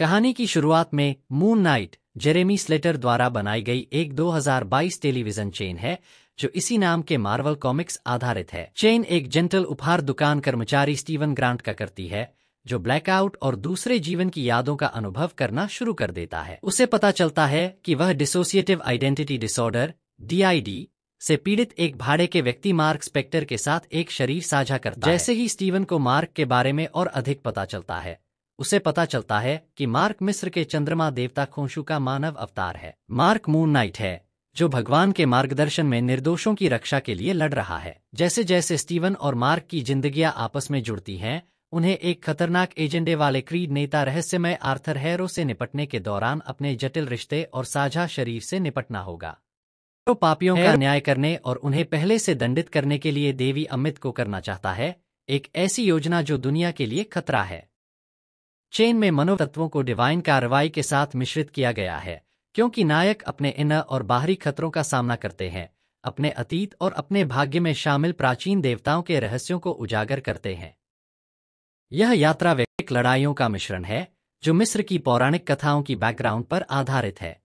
कहानी की शुरुआत में मून नाइट जेरेमी स्लेटर द्वारा बनाई गई एक 2022 टेलीविजन चेन है जो इसी नाम के मार्वल कॉमिक्स आधारित है चेन एक जेंटल उपहार दुकान कर्मचारी स्टीवन ग्रांट का करती है जो ब्लैकआउट और दूसरे जीवन की यादों का अनुभव करना शुरू कर देता है उसे पता चलता है कि वह डिसोसिएटिव आइडेंटिटी डिसऑर्डर डीआईडी से पीड़ित एक भाड़े के व्यक्ति मार्क स्पेक्टर के साथ एक शरीर साझा करता है जैसे ही स्टीवन को मार्क के बारे में और अधिक पता चलता है उसे पता चलता है कि मार्क मिस्र के चंद्रमा देवता खोशु का मानव अवतार है मार्क मून नाइट है जो भगवान के मार्गदर्शन में निर्दोषों की रक्षा के लिए लड़ रहा है जैसे जैसे स्टीवन और मार्क की जिंदगियां आपस में जुड़ती हैं उन्हें एक खतरनाक एजेंडे वाले क्रीड नेता रहस्यमय आर्थर हैरो से निपटने के दौरान अपने जटिल रिश्ते और साझा शरीर से निपटना होगा तो पापियों का न्याय करने और उन्हें पहले से दंडित करने के लिए देवी अमित को करना चाहता है एक ऐसी योजना जो दुनिया के लिए खतरा है चेन में मनोतत्वों को डिवाइन कार्रवाई के साथ मिश्रित किया गया है क्योंकि नायक अपने इन और बाहरी खतरों का सामना करते हैं अपने अतीत और अपने भाग्य में शामिल प्राचीन देवताओं के रहस्यों को उजागर करते हैं यह यात्रा वैक्तिक लड़ाइयों का मिश्रण है जो मिस्र की पौराणिक कथाओं की बैकग्राउंड पर आधारित है